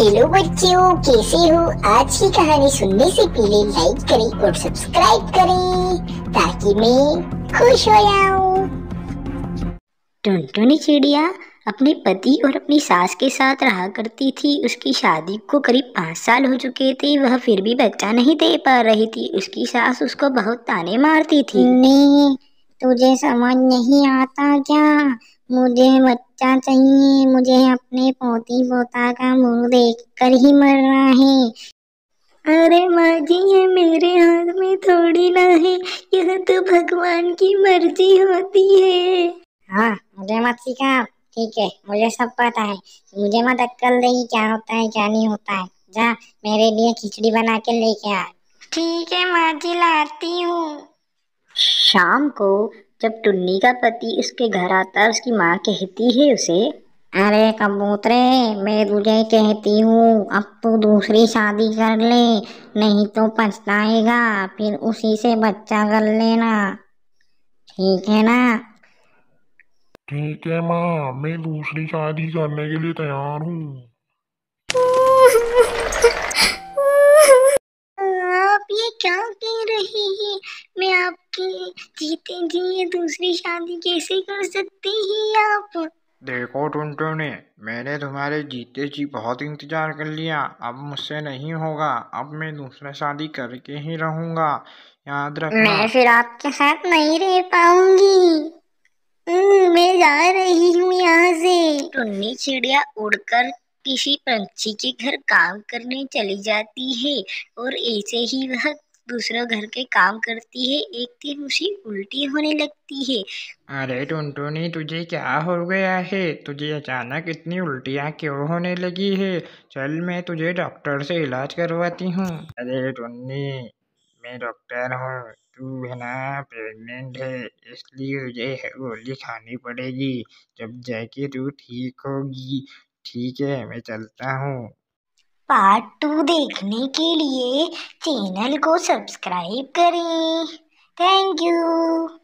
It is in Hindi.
हेलो बच्चों कैसे हो आज की कहानी सुनने से पहले लाइक करें और सब्सक्राइब करें ताकि मैं खुश हो जाऊं। टुनटुनी चिड़िया अपने पति और अपनी सास के साथ रहा करती थी उसकी शादी को करीब पाँच साल हो चुके थे वह फिर भी बच्चा नहीं दे पा रही थी उसकी सास उसको बहुत ताने मारती थी नहीं तुझे समझ नहीं आता क्या मुझे बच्चा चाहिए मुझे अपने पोती पोता का मुंह देख कर ही मरना है अरे माँ जी ये मेरे हाथ में थोड़ी ना है यह तो भगवान की मर्जी होती है हाँ मुझे मत सिखा ठीक है मुझे सब पता है मुझे मत अक्कल देगी क्या होता है क्या नहीं होता है जा मेरे लिए खिचड़ी बना के लेके आ ठीक है माँ जी लाती हूँ शाम को जब टुन्नी का पति उसके घर आता है उसकी माँ कहती है उसे अरे कबूतरे मैं तुझे कहती हूँ अब तू दूसरी शादी कर ले नहीं तो पछताएगा फिर उसी से बच्चा कर लेना ठीक है ना ठीक है माँ मैं दूसरी शादी करने के लिए तैयार हूँ आप ये क्या कह रही हैं मैं आप के जीते जी दूसरी शादी कैसे कर सकते हैं आप देखो टुंटू ने मैंने तुम्हारे जीते जी बहुत इंतजार कर लिया अब मुझसे नहीं होगा अब मैं दूसरा शादी करके ही रहूंगा याद रखना मैं फिर आपके साथ नहीं रह पाऊंगी हम्म, मैं जा रही हूँ यहाँ से टुन्नी चिड़िया उड़कर किसी पंछी के घर काम करने चली जाती है और ऐसे ही वह दूसरा घर के काम करती है एक दिन उसे उल्टी होने लगती है अरे टुनटुनी तुझे क्या हो गया है तुझे अचानक इतनी उल्टियाँ क्यों होने लगी है चल मैं तुझे डॉक्टर से इलाज करवाती हूँ अरे टुन्नी मैं डॉक्टर हूँ तू है ना प्रेगनेंट है इसलिए तुझे गोली खानी पड़ेगी जब जाके तू ठीक होगी ठीक है मैं चलता हूँ पार्ट टू देखने के लिए चैनल को सब्सक्राइब करें थैंक यू